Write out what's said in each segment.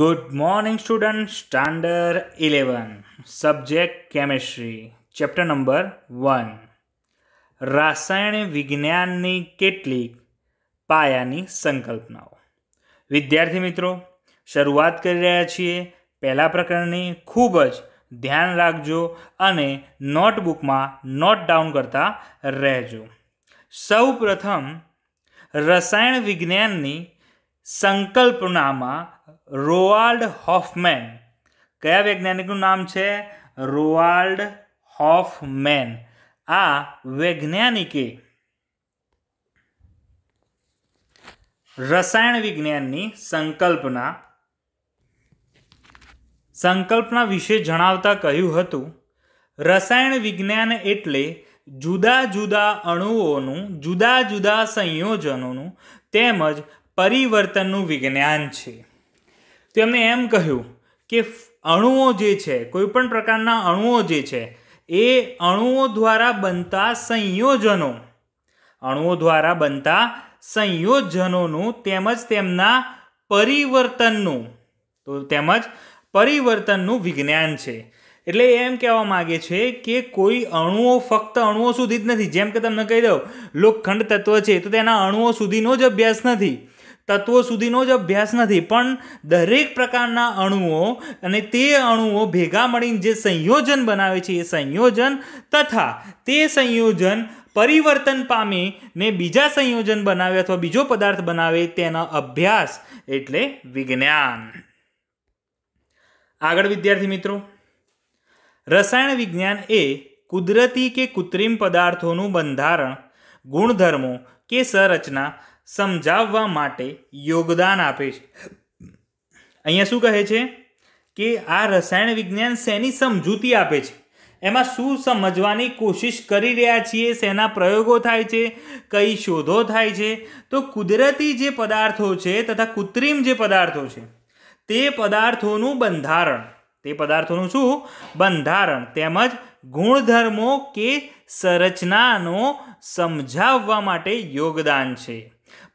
good morning student standard eleven subject chemistry chapter number one રાસાયણ વિજ્ઞાનની કેટલીક પાયાની સંકલ્પનાઓ વિદ્યાર્થી મિત્રો શરૂઆત કરી રહ્યા છીએ પહેલા પ્રકરણની ખૂબ જ ધ્યાન રાખજો અને નોટબુકમાં નોટ ડાઉન કરતા રહેજો સૌ પ્રથમ રસાયણ વિજ્ઞાનની સંકલ્પનામાં રોઆલ્ડ હોફમેન કયા વૈજ્ઞાનિકનું નામ છે રોઆલ્ડ હોફમેન આ વૈજ્ઞાનિકે રસાયણ વિજ્ઞાનની સંકલ્પના સંકલ્પના વિશે જણાવતા કહ્યું હતું રસાયણ વિજ્ઞાન એટલે જુદા જુદા અણુઓનું જુદા જુદા સંયોજનોનું તેમજ પરિવર્તનનું વિજ્ઞાન છે તેમણે એમ કહ્યું કે અણુઓ જે છે કોઈપણ પ્રકારના અણુઓ જે છે એ અણુઓ દ્વારા બનતા સંયોજનો અણુઓ દ્વારા બનતા સંયોજનોનું તેમજ તેમના પરિવર્તનનું તો તેમજ પરિવર્તનનું વિજ્ઞાન છે એટલે એમ કહેવા માગે છે કે કોઈ અણુઓ ફક્ત અણુઓ સુધી જ નથી જેમ કે તમને કહી દઉં લોખંડ તત્વ છે તો તેના અણુઓ સુધીનો જ અભ્યાસ નથી તત્વો સુધીનો જ અભ્યાસ નથી પણ દરેક પ્રકારના અણુઓ અને તે અણુઓ ભેગા મળીને જે સંયોજન બનાવે છે એ સંયોજન તથા તે સંયોજન પરિવર્તન પામે ને બીજા સંયોજન બનાવે અથવા બીજો પદાર્થ બનાવે તેનો અભ્યાસ એટલે વિજ્ઞાન આગળ વિદ્યાર્થી મિત્રો રસાયણ વિજ્ઞાન એ કુદરતી કે કૃત્રિમ પદાર્થોનું બંધારણ ગુણધર્મો કે સંરચના સમજાવવા માટે યોગદાન આપે છે અહીંયા શું કહે છે કે આ રસાયણ વિજ્ઞાન શેની સમજૂતી આપે છે એમાં શું સમજવાની કોશિશ કરી રહ્યા છીએ શેના પ્રયોગો થાય છે કઈ શોધો થાય છે તો કુદરતી જે પદાર્થો છે તથા કૃત્રિમ જે પદાર્થો છે તે પદાર્થોનું બંધારણ તે પદાર્થોનું શું બંધારણ તેમજ ગુણધર્મો કે સંરચનાનો સમજાવવા માટે યોગદાન છે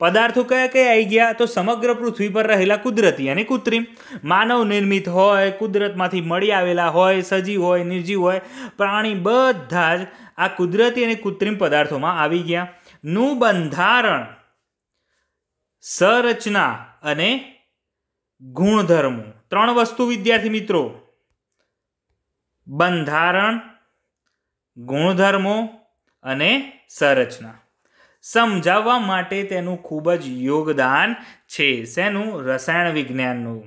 પદાર્થો કયા કયા આવી ગયા તો સમગ્ર પૃથ્વી પર રહેલા કુદરતી અને કૃત્રિમ માનવ નિર્મિત હોય કુદરતમાંથી મળી આવેલા હોય સજીવ હોય નિર્જીવ હોય પ્રાણી બધા જ આ કુદરતી અને કૃત્રિમ પદાર્થોમાં આવી ગયા નું બંધારણ સંરચના અને ગુણધર્મો ત્રણ વસ્તુ વિદ્યાર્થી મિત્રો બંધારણ ગુણધર્મો અને સંરચના સમજાવવા માટે તેનું ખૂબ જ યોગદાન છે શેનું રસાયણ વિજ્ઞાનનું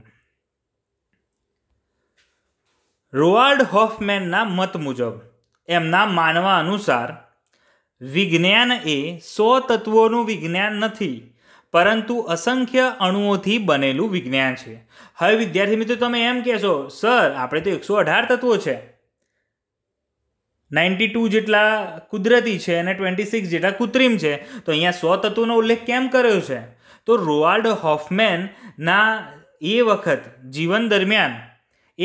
રોવાલ્ડ હોફમેનના મત મુજબ એમના માનવા અનુસાર વિજ્ઞાન એ સો તત્વોનું વિજ્ઞાન નથી પરંતુ અસંખ્ય અણુઓથી બનેલું વિજ્ઞાન છે હવે વિદ્યાર્થી મિત્રો તમે એમ કહેશો સર આપણે તો એકસો અઢાર તત્વો છે નાઇન્ટી ટુ જેટલા કુદરતી છે અને ટ્વેન્ટી સિક્સ જેટલા કૃત્રિમ છે તો અહીંયા સો તત્વોનો ઉલ્લેખ કેમ કર્યો છે તો રોવાલ્ડ હોફમેનના એ વખત જીવન દરમિયાન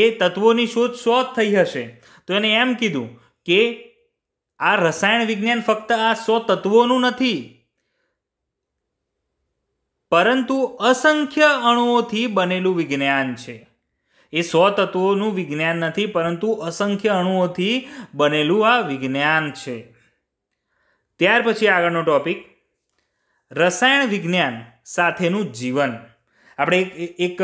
એ તત્વોની શોધ સો થઈ હશે તો એને એમ કીધું કે આ રસાયણ વિજ્ઞાન ફક્ત આ સો તત્વોનું નથી પરંતુ અસંખ્ય અણુઓથી બનેલું વિજ્ઞાન છે એ સો તત્વોનું વિજ્ઞાન નથી પરંતુ અસંખ્ય અણુઓથી બનેલું આ વિજ્ઞાન છે ત્યાર પછી આગળનો ટોપિક રસાયણ વિજ્ઞાન સાથેનું જીવન આપણે એક એક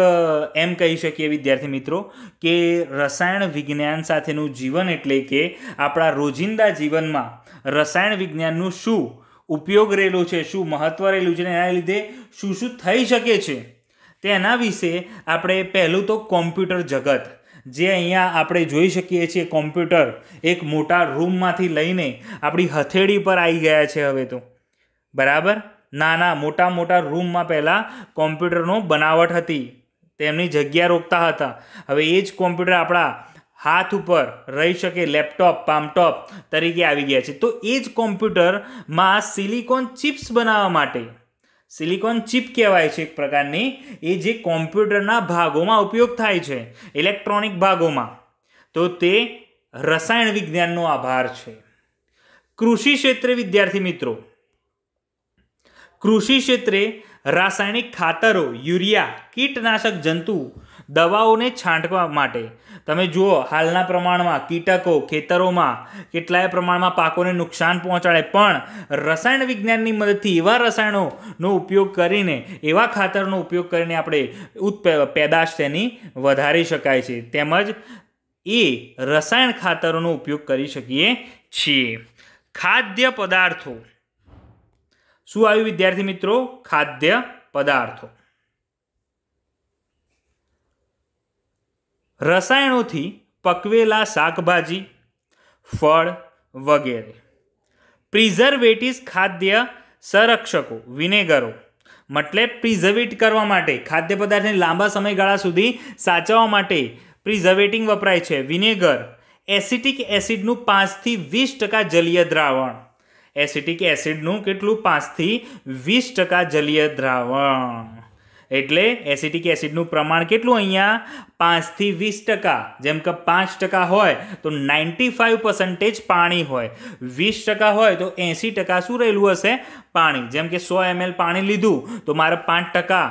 એમ કહી શકીએ વિદ્યાર્થી મિત્રો કે રસાયણ વિજ્ઞાન સાથેનું જીવન એટલે કે આપણા રોજિંદા જીવનમાં રસાયણ વિજ્ઞાનનું શું ઉપયોગ રહેલું છે શું મહત્ત્વ રહેલું છે એના લીધે શું શું થઈ શકે છે તેના વિશે આપણે પહેલું તો કોમ્પ્યુટર જગત જે અહીંયા આપણે જોઈ શકીએ છીએ કોમ્પ્યુટર એક મોટા રૂમમાંથી લઈને આપણી હથેળી પર આવી ગયા છે હવે તો બરાબર નાના મોટા મોટા રૂમમાં પહેલાં કોમ્પ્યુટરનો બનાવટ હતી તેમની જગ્યા રોકતા હતા હવે એ જ કોમ્પ્યુટર આપણા હાથ ઉપર રહી શકે લેપટોપ પામટોપ તરીકે આવી ગયા છે તો એ જ કોમ્પ્યુટરમાં સિલિકોન ચિપ્સ બનાવવા માટે સિલિકોન ચિપ કહેવાય છે એક પ્રકારની એ જે કોમ્પ્યુટરના ભાગોમાં ઉપયોગ થાય છે ઇલેક્ટ્રોનિક ભાગોમાં તો તે રસાયણ વિજ્ઞાનનો આભાર છે કૃષિ ક્ષેત્રે વિદ્યાર્થી મિત્રો કૃષિ ક્ષેત્રે રાસાયણિક ખાતરો યુરિયા કીટનાશક જંતુ દવાઓને છાંટવા માટે તમે જુઓ હાલના પ્રમાણમાં કીટકો ખેતરોમાં કેટલાય પ્રમાણમાં પાકોને નુકસાન પહોંચાડે પણ રસાયણ વિજ્ઞાનની મદદથી એવા રસાયણોનો ઉપયોગ કરીને એવા ખાતરનો ઉપયોગ કરીને આપણે પેદાશ તેની વધારી શકાય છે તેમજ એ રસાયણ ખાતરોનો ઉપયોગ કરી શકીએ છીએ ખાદ્ય પદાર્થો શું આવ્યું વિદ્યાર્થી મિત્રો ખાદ્ય પદાર્થો રસાયણોથી પકવેલા શાકભાજી ફળ વગેરે પ્રિઝર્વેટિવ્સ ખાદ્ય સંરક્ષકો વિનેગરો મતલબ પ્રિઝર્વેટ કરવા માટે ખાદ્ય પદાર્થને લાંબા સમયગાળા સુધી સાચવવા માટે પ્રિઝર્વેટિંગ વપરાય છે વિનેગર એસિટિક એસિડનું પાંચથી વીસ ટકા જલીય દ્રાવણ એસિટિક એસિડનું કેટલું પાંચથી વીસ ટકા જલીય દ્રાવણ એટલે એસિટિક એસિડનું પ્રમાણ કેટલું અહીંયા પાંચથી વીસ ટકા જેમ કે પાંચ ટકા હોય તો નાઇન્ટી ફાઇવ પર્સન્ટેજ પાણી હોય વીસ ટકા હોય તો એંસી ટકા શું રહેલું હશે પાણી જેમ કે સો એમએલ પાણી લીધું તો મારે પાંચ ટકા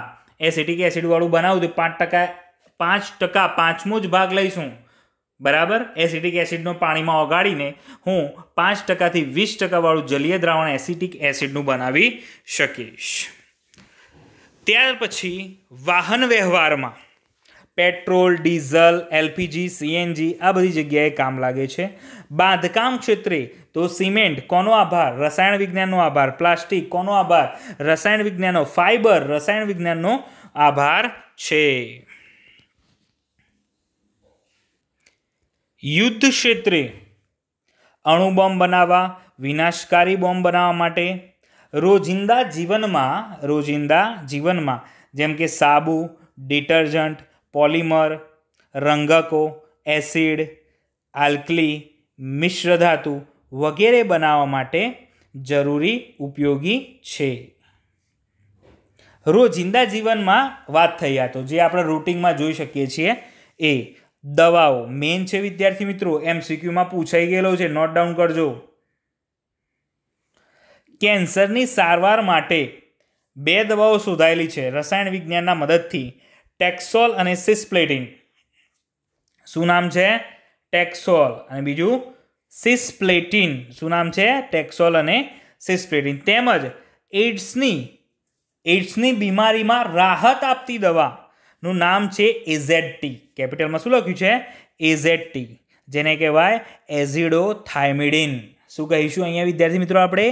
એસિટિક એસિડવાળું બનાવું તો પાંચ ટકા પાંચ ટકા પાંચમો જ ભાગ લઈશું બરાબર એસિટિક એસિડનો પાણીમાં ઓગાળીને હું પાંચ ટકાથી વીસ ટકાવાળું જલીય દ્રાવણ એસિટિક એસિડનું બનાવી શકીશ ત્યાર પછી વાહન વ્યવહારમાં પેટ્રોલ ડીઝલ એલપીજી સીએનજી આ બધી જગ્યાએ કામ લાગે છે બાંધકામ ક્ષેત્રે તો સિમેન્ટ કોનો આભાર રસાયણ વિજ્ઞાનનો આભાર પ્લાસ્ટિક કોનો આભાર રસાયણ વિજ્ઞાનનો ફાઇબર રસાયણ વિજ્ઞાનનો આભાર છે યુદ્ધ ક્ષેત્રે અણુબોમ્બ બનાવવા વિનાશકારી બોમ્બ બનાવવા માટે રોજિંદા જીવનમાં રોજિંદા જીવનમાં જેમ કે સાબુ ડિટર્જન્ટ પોલિમર રંગકો એસિડ આલ્કલી મિશ્ર ધાતુ વગેરે બનાવવા માટે જરૂરી ઉપયોગી છે રોજિંદા જીવનમાં વાત થઈ આ તો જે આપણે રૂટિંગમાં જોઈ શકીએ છીએ એ દવાઓ મેઇન છે વિદ્યાર્થી મિત્રો એમ સીક્યુમાં પૂછાઈ ગયેલો છે નોટ ડાઉન કરજો કેન્સરની સારવાર માટે બે દવાઓ શોધાયેલી છે રસાયણ વિજ્ઞાનના મદદથી ટેક્સોલ અને સિસ્પ્લેટિન શું નામ છે ટેક્સોલ અને બીજું સિસ્પ્લેટિન શું નામ છે ટેક્સોલ અને સિસ્પ્લેટિન તેમજ એડ્સની એઇડ્સની બીમારીમાં રાહત આપતી દવાનું નામ છે એઝેડટી કેપિટલમાં શું લખ્યું છે એઝેડટી જેને કહેવાય એઝિડો થાઇમિડિન શું કહીશું અહીંયા વિદ્યાર્થી મિત્રો આપણે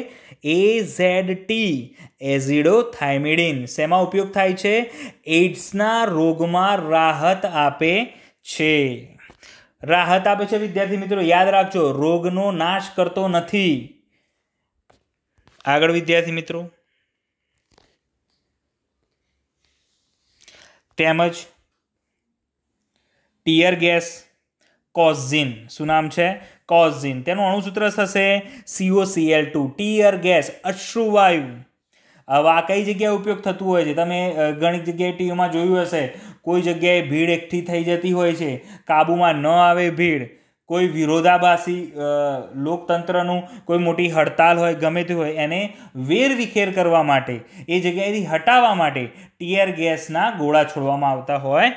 એ ઝેડ ટી એઝિડો થાઇમિડિન શેમાં ઉપયોગ થાય છે એઇડ્સના રોગમાં રાહત આપે છે રાહત આપે છે વિદ્યાર્થી મિત્રો યાદ રાખજો રોગનો નાશ કરતો નથી આગળ વિદ્યાર્થી મિત્રો તેમજ ટીયર ગેસ કોઝિન શું નામ છે કોઝિન તેનું અણુસૂત્ર થશે CO Cl two tear gas અશ્રુવાયુ હવે આ કઈ જગ્યાએ ઉપયોગ થતું હોય છે તમે ઘણી જગ્યાએ ટીવીમાં જોયું હશે કોઈ જગ્યાએ ભીડ એકઠી થઈ જતી હોય છે કાબૂમાં ન આવે ભીડ કોઈ વિરોધાભાસી લોકતંત્રનું કોઈ મોટી હડતાલ હોય ગમે તે હોય એને વેરવિખેર કરવા માટે એ જગ્યાએથી હટાવવા માટે ટીયર ગેસના ગોળા છોડવામાં આવતા હોય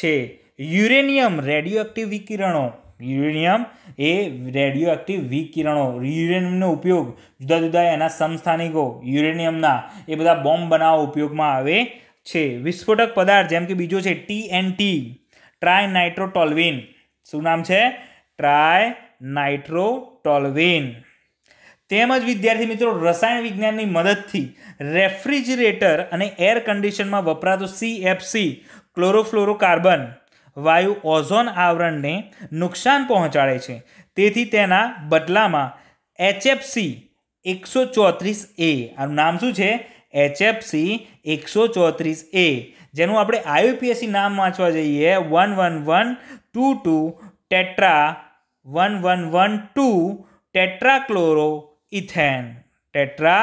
છે યુરેનિયમ રેડિયોએક્ટિવ વિકિરણો યુરેનિયમ એ રેડિયોએક્ટિવ વિકિરણો યુરેનિયમનો ઉપયોગ જુદા જુદા એના સંસ્થાનિકો યુરેનિયમના એ બધા બોમ્બ બનાવવા ઉપયોગમાં આવે છે વિસ્ફોટક પદાર્થ જેમ કે બીજો છે T N T tri nitrotoluene શું નામ છે ટ્રાય નાઇટ્રોટોલ્વિન તેમજ વિદ્યાર્થી મિત્રો રસાયણ વિજ્ઞાનની મદદથી રેફ્રિજરેટર અને એર કન્ડિશનમાં વપરાતો સી સીએફસી ક્લોરોફ્લોરોકાર્બન વાયુ ઓઝોન આવરણને નુકસાન પહોંચાડે છે તેથી તેના બદલામાં એચએફસી એકસો ચોત્રીસ એ આનું નામ શું છે એચએફસી એકસો ચોત્રીસ એ જેનું આપણે આઈયુપીએસસી નામ વાંચવા જઈએ one one one two two tetra one one one two tetrachloro ethane tetra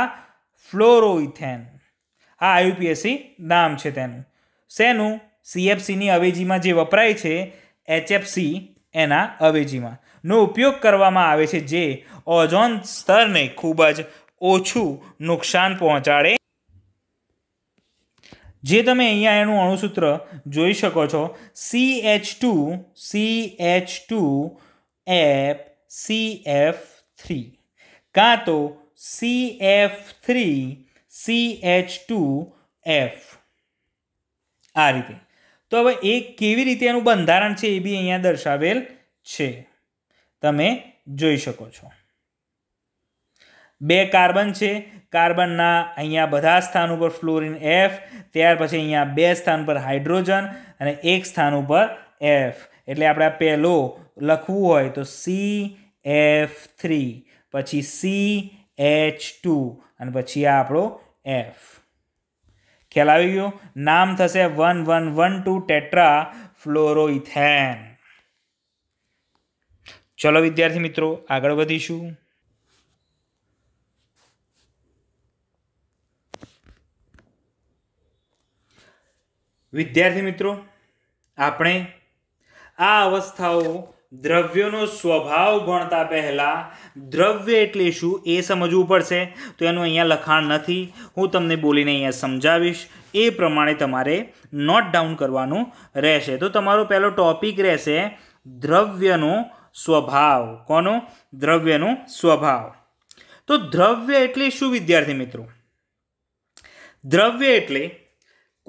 fluoro ethane આ આઈયુપીએસસી નામ છે તેનું શેનું સીએફસીની અવેજીમાં જે વપરાય છે એચએફસી એના અવેજીમાં નો ઉપયોગ કરવામાં આવે છે જે ઓઝોન સ્તરને ખૂબ જ ઓછું નુકસાન પહોંચાડે જે તમે અહીંયા એનું અણુસૂત્ર જોઈ શકો છો C H two C H two F C F three કાં તો C F three C H two F આ રીતે તો હવે એ કેવી રીતે એનું બંધારણ છે એ બી અહીંયા દર્શાવેલ છે તમે જોઈ શકો છો બે કાર્બન છે કાર્બનના અહીંયા બધા સ્થાન ઉપર ફ્લોરિન એફ ત્યાર પછી અહીંયા બે સ્થાન પર હાઇડ્રોજન અને એક સ્થાન ઉપર એફ એટલે આપણે પહેલો લખવું હોય તો સી એફ થ્રી પછી સી એચ ટુ અને પછી આ આપણો એફ ખેલાવી ગયું નામ થશે one one one two tetra fluoroethane ચલો વિદ્યાર્થી મિત્રો આગળ વધીશું વિદ્યાર્થી મિત્રો આપણે આ અવસ્થાઓ દ્રવ્યનો સ્વભાવ ભણતા પહેલાં દ્રવ્ય એટલે શું એ સમજવું પડશે તો એનું અહીંયા લખાણ નથી હું તમને બોલીને અહીંયા સમજાવીશ એ પ્રમાણે તમારે નોટ ડાઉન કરવાનું રહેશે તો તમારો પહેલો ટોપિક રહેશે દ્રવ્યનો સ્વભાવ કોનો દ્રવ્યનો સ્વભાવ તો દ્રવ્ય એટલે શું વિદ્યાર્થી મિત્રો દ્રવ્ય એટલે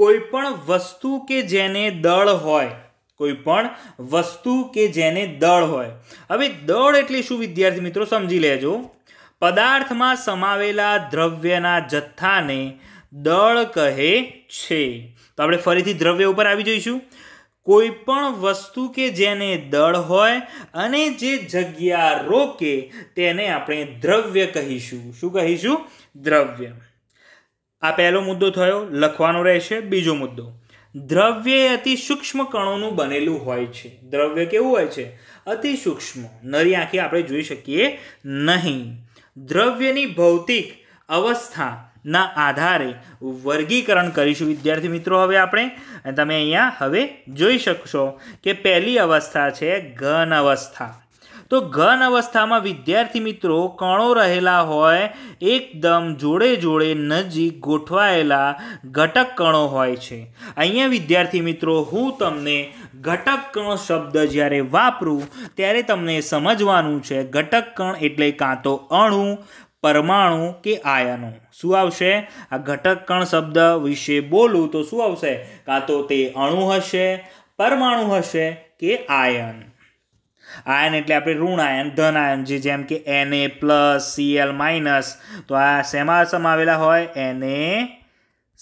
કોઈપણ વસ્તુ કે જેને દળ હોય કોઈ પણ વસ્તુ કે જેને દળ હોય હવે દળ એટલે શું વિદ્યાર્થી મિત્રો સમજી લેજો પદાર્થમાં સમાવેલા દ્રવ્યના જથ્થાને દળ કહે છે તો આપણે ફરીથી દ્રવ્ય ઉપર આવી જઈશું કોઈ પણ વસ્તુ કે જેને દળ હોય અને જે જગ્યા રોકે તેને આપણે દ્રવ્ય કહીશું શું કહીશું દ્રવ્ય આ પહેલો મુદ્દો થયો લખવાનો રહેશે બીજો મુદ્દો દ્રવ્ય અતિ સૂક્ષ્મ કણોનું બનેલું હોય છે દ્રવ્ય કેવું હોય છે અતિ સૂક્ષ્મ નરી આંખે આપણે જોઈ શકીએ નહીં દ્રવ્યની ભૌતિક અવસ્થાના આધારે વર્ગીકરણ કરીશું વિદ્યાર્થી મિત્રો હવે આપણે તમે અહીંયા હવે જોઈ શકશો કે પહેલી અવસ્થા છે ઘન અવસ્થા તો ઘન અવસ્થામાં વિદ્યાર્થી મિત્રો કણો રહેલા હોય એકદમ જોડે જોડે નજીક ગોઠવાયેલા ઘટક કણો હોય છે અહીંયા વિદ્યાર્થી મિત્રો હું તમને ઘટક કણ શબ્દ જ્યારે વાપરું ત્યારે તમને સમજવાનું છે ઘટક કણ એટલે કાં તો અણુ પરમાણુ કે આયનો શું આવશે આ ઘટક કણ શબ્દ વિશે બોલું તો શું આવશે કાં તો તે અણુ હશે પરમાણુ હશે કે આયન આયન એટલે આપણે ઋણ આયન ધન આયન જે જેમ કે Na પ્લસ Cl માઇનસ તો આ શેમાં આવેલા હોય એન Na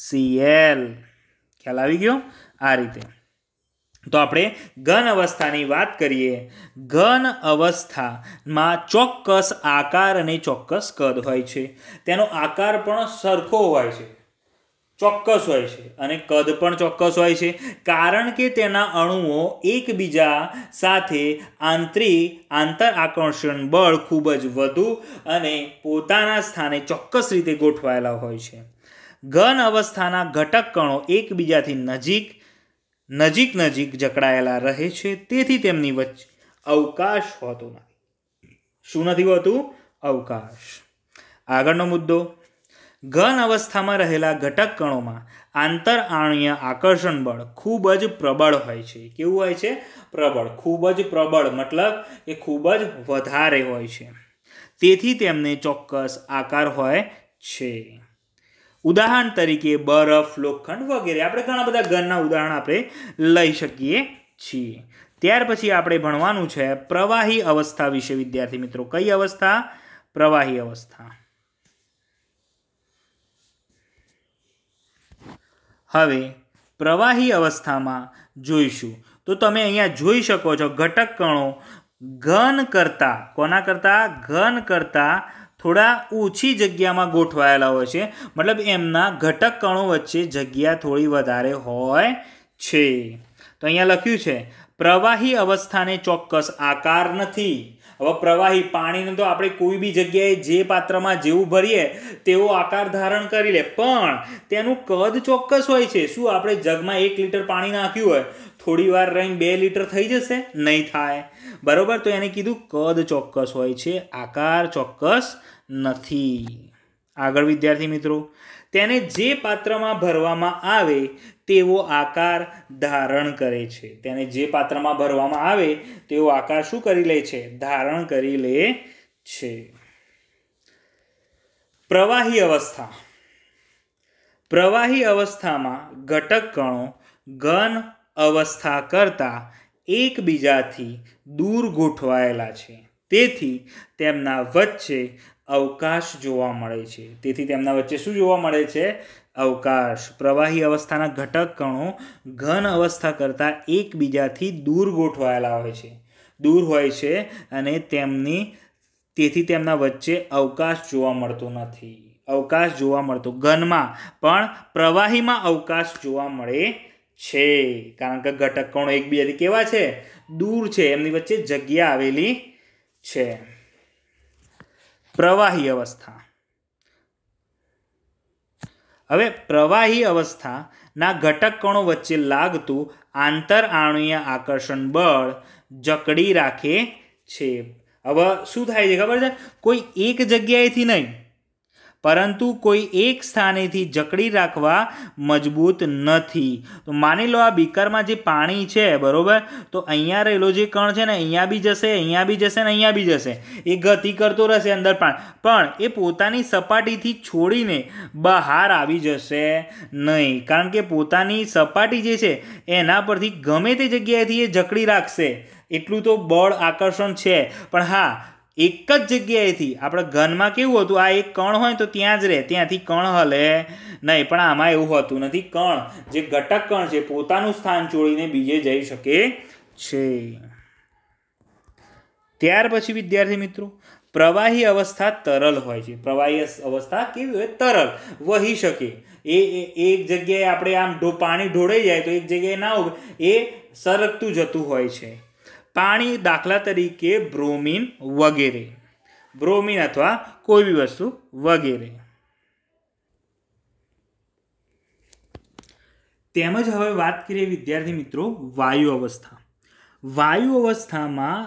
Cl ખ્યાલ આવી ગયો આ રીતે તો આપણે ઘન અવસ્થાની વાત કરીએ ઘન અવસ્થામાં ચોક્કસ આકાર અને ચોક્કસ કદ હોય છે તેનો આકાર પણ સરખો હોય છે ચોક્કસ હોય છે અને કદ પણ ચોક્કસ હોય છે કારણ કે તેના અણુઓ એકબીજા સાથે આંતરિક આંતર આકર્ષણ બળ ખૂબ જ વધુ અને પોતાના સ્થાને ચોક્કસ રીતે ગોઠવાયેલા હોય છે ઘન અવસ્થાના ઘટક કણો એકબીજાથી નજીક નજીક નજીક જકડાયેલા રહે છે તેથી તેમની વચ્ચે અવકાશ હોતો નથી શું નથી હોતું અવકાશ આગળનો મુદ્દો ઘન અવસ્થામાં રહેલા ઘટક કણોમાં આંતરઆણ્વીય આકર્ષણ બળ ખૂબ જ પ્રબળ હોય છે કેવું હોય છે પ્રબળ ખૂબ જ પ્રબળ મતલબ એ ખૂબ જ વધારે હોય છે તેથી તેમને ચોક્કસ આકાર હોય છે ઉદાહરણ તરીકે બરફ લોખંડ વગેરે આપણે ઘણા બધા ઘનના ઉદાહરણ આપણે લઈ શકીએ છીએ ત્યાર પછી આપણે ભણવાનું છે પ્રવાહી અવસ્થા વિશે વિદ્યાર્થી મિત્રો કઈ અવસ્થા પ્રવાહી અવસ્થા હવે પ્રવાહી અવસ્થામાં જોઈશું તો તમે અહીંયા જોઈ શકો છો ઘટક કણો ઘન કરતાં કોના કરતાં ઘન કરતાં થોડા ઓછી જગ્યામાં ગોઠવાયેલા હોય છે મતલબ એમના ઘટક કણો વચ્ચે જગ્યા થોડી વધારે હોય છે તો અહીંયા લખ્યું છે પ્રવાહી અવસ્થાને ચોક્કસ આકાર નથી હવે પ્રવાહી પાણીને તો આપણે કોઈ બી જગ્યાએ જે પાત્રમાં જેવું ભરીએ તેવો આકાર ધારણ કરી લે પણ તેનું કદ ચોક્કસ હોય છે શું આપણે જગમાં એક લીટર પાણી નાખ્યું હોય થોડી વાર રહીને બે લીટર થઈ જશે નહીં થાય બરાબર તો એને કીધું કદ ચોક્કસ હોય છે આકાર ચોક્કસ નથી આગળ વિદ્યાર્થી મિત્રો તેને જે પાત્રમાં ભરવામાં આવે તેવો આકાર ધારણ કરે છે તેને જે પાત્રમાં ભરવામાં આવે તેવો આકાર શું કરી લે છે ધારણ કરી લે છે પ્રવાહી અવસ્થા પ્રવાહી અવસ્થામાં ઘટક કણો ઘન અવસ્થા કરતાં એકબીજાથી દૂર ગોઠવાયેલા છે તેથી તેમના વચ્ચે અવકાશ જોવા મળે છે તેથી તેમના વચ્ચે શું જોવા મળે છે અવકાશ પ્રવાહી અવસ્થાના ઘટક કણો ઘન અવસ્થા કરતાં એકબીજાથી દૂર ગોઠવાયેલા હોય છે દૂર હોય છે અને તેમની તેથી તેમના વચ્ચે અવકાશ જોવા મળતો નથી અવકાશ જોવા મળતો ઘનમાં પણ પ્રવાહીમાં અવકાશ જોવા મળે છે કારણ કે ઘટક કણો એકબીજાથી કેવા છે દૂર છે એમની વચ્ચે જગ્યા આવેલી છે પ્રવાહી અવસ્થા હવે પ્રવાહી અવસ્થાના ઘટક કણો વચ્ચે લાગતું આંતર આણુય આકર્ષણ બળ જકડી રાખે છે હવે શું થાય છે ખબર છે કોઈ એક જગ્યાએથી નહીં પરંતુ કોઈ એક સ્થાનેથી જકડી રાખવા મજબૂત નથી તો માની લો આ બીકરમાં જે પાણી છે બરાબર તો અહીંયા રહેલો જે કણ છે ને અહીંયા બી જશે અહીંયા બી જશે ને અહીંયા બી જશે એ ગતિ કરતો રહેશે અંદર પણ પણ એ પોતાની સપાટીથી છોડીને બહાર આવી જશે નહીં કારણ કે પોતાની સપાટી જે છે એના પરથી ગમે તે જગ્યાએથી એ જકડી રાખશે એટલું તો બળ આકર્ષણ છે પણ હા એક જ જગ્યાએથી આપણે ઘનમાં કેવું હતું આ એક કણ હોય તો ત્યાં જ રહે ત્યાંથી કણ હલે નહીં પણ આમાં એવું હોતું નથી કણ જે ઘટક કણ છે પોતાનું સ્થાન છોડીને બીજે જઈ શકે છે ત્યાર પછી વિદ્યાર્થી મિત્રો પ્રવાહી અવસ્થા તરલ હોય છે પ્રવાહી અવસ્થા કેવી હોય તરલ વહી શકે એ એક જગ્યાએ આપણે આમ પાણી ઢોળાઈ જાય તો એક જગ્યાએ ના ઉભે એ સરકતું જતું હોય છે પાણી દાખલા તરીકે બ્રોમિન વગેરે બ્રોમિન અથવા કોઈ બી વસ્તુ વગેરે તેમજ હવે વાત કરીએ વિદ્યાર્થી મિત્રો વાયુ અવસ્થા વાયુ અવસ્થામાં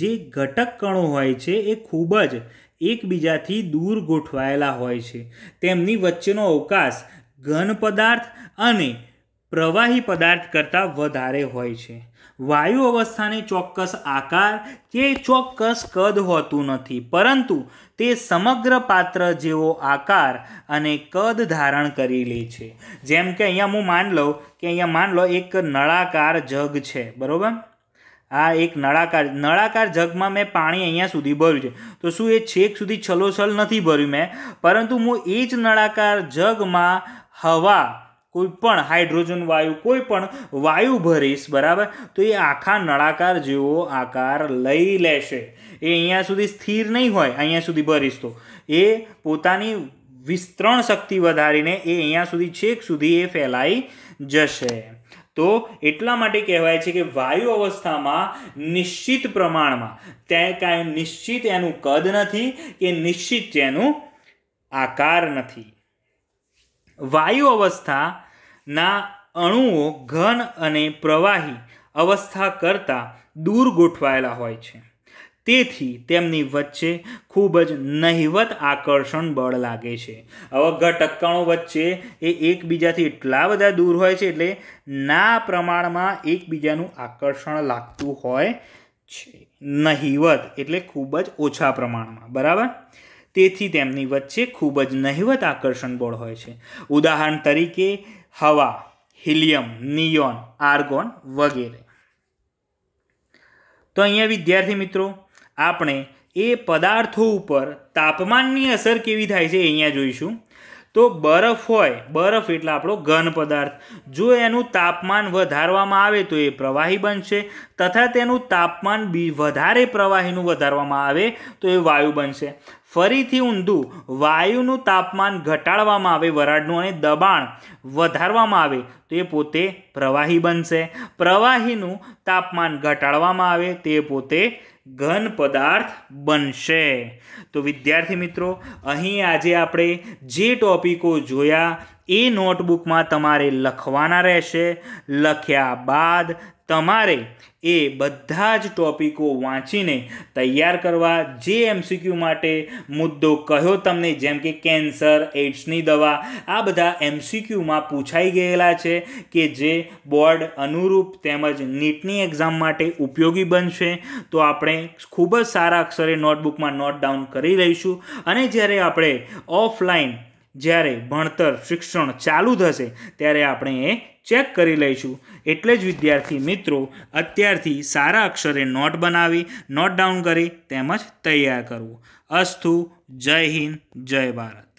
જે ઘટક કણો હોય છે એ ખૂબ જ એકબીજાથી દૂર ગોઠવાયેલા હોય છે તેમની વચ્ચેનો અવકાશ ઘન પદાર્થ અને પ્રવાહી પદાર્થ કરતાં વધારે હોય છે વાયુ અવસ્થાને ચોક્કસ આકાર કે ચોક્કસ કદ હોતું નથી પરંતુ તે સમગ્ર પાત્ર જેવો આકાર અને કદ ધારણ કરી લે છે જેમ કે અહીંયા હું માન લઉં કે અહીંયા માન લો એક નળાકાર જગ છે બરાબર આ એક નળાકાર નળાકાર જગમાં મેં પાણી અહીંયા સુધી ભર્યું છે તો શું એ છેક સુધી છલોછલ નથી ભર્યું મેં પરંતુ હું એ જ નળાકાર જગમાં હવા કોઈ પણ હાઇડ્રોજન વાયુ કોઈ પણ વાયુ ભરીશ બરાબર તો એ આખા નળાકાર જેવો આકાર લઈ લેશે એ અહીંયા સુધી સ્થિર નહીં હોય અહીંયા સુધી ભરીશ તો એ પોતાની વિસ્તરણ શક્તિ વધારીને એ અહીંયા સુધી છેક સુધી એ ફેલાઈ જશે તો એટલા માટે કહેવાય છે કે વાયુ અવસ્થામાં નિશ્ચિત પ્રમાણમાં તે કાંઈ નિશ્ચિત એનું કદ નથી કે નિશ્ચિત એનું આકાર નથી વાયુ અવસ્થા ના અણુઓ ઘન અને પ્રવાહી અવસ્થા કરતાં દૂર ગોઠવાયેલા હોય છે તેથી તેમની વચ્ચે ખૂબ જ નહિવત આકર્ષણ બળ લાગે છે અવઘા ટક્કણો વચ્ચે એ એકબીજાથી એટલા બધા દૂર હોય છે એટલે ના પ્રમાણમાં એકબીજાનું આકર્ષણ લાગતું હોય છે નહિવત એટલે ખૂબ જ ઓછા પ્રમાણમાં બરાબર તેથી તેમની વચ્ચે ખૂબ જ નહિવત આકર્ષણ બળ હોય છે ઉદાહરણ તરીકે હવા હિલિયમ નિયોન આર્ગોન વગેરે તો અહીંયા વિદ્યાર્થી મિત્રો આપણે એ પદાર્થો ઉપર તાપમાનની અસર કેવી થાય છે અહીંયા જોઈશું તો બરફ હોય બરફ એટલે આપણો ઘન પદાર્થ જો એનું તાપમાન વધારવામાં આવે તો એ પ્રવાહી બનશે તથા તેનું તાપમાન બી વધારે પ્રવાહીનું વધારવામાં આવે તો એ વાયુ બનશે ફરીથી ઊંધું વાયુનું તાપમાન ઘટાડવામાં આવે વરાળનું અને દબાણ વધારવામાં આવે તો એ પોતે પ્રવાહી બનશે પ્રવાહીનું તાપમાન ઘટાડવામાં આવે તે પોતે ઘન પદાર્થ બનશે તો વિદ્યાર્થી મિત્રો અહીં આજે આપણે જે ટોપિકો જોયા એ નોટબુકમાં તમારે લખવાના રહેશે લખ્યા બાદ તમારે એ બધા જ ટોપિકો વાંચીને તૈયાર કરવા જે એમસીક્યુ માટે મુદ્દો કહ્યો તમને જેમ કે કેન્સર એઇડ્સની દવા આ બધા એમસીક્યુમાં પૂછાઈ ગયેલા છે કે જે બોર્ડ અનુરૂપ તેમજ નીટની એક્ઝામ માટે ઉપયોગી બનશે તો આપણે ખૂબ જ સારા અક્ષરે નોટબુકમાં નોટ ડાઉન કરી લઈશું અને જ્યારે આપણે ઓફલાઈન જ્યારે ભણતર શિક્ષણ ચાલુ થશે ત્યારે આપણે એ ચેક કરી લઈશું એટલે જ વિદ્યાર્થી મિત્રો અત્યારથી સારા અક્ષરે નોટ બનાવી નોટ ડાઉન કરી તેમજ તૈયાર કરવું અસ્તુ જય હિન્દ જય ભારત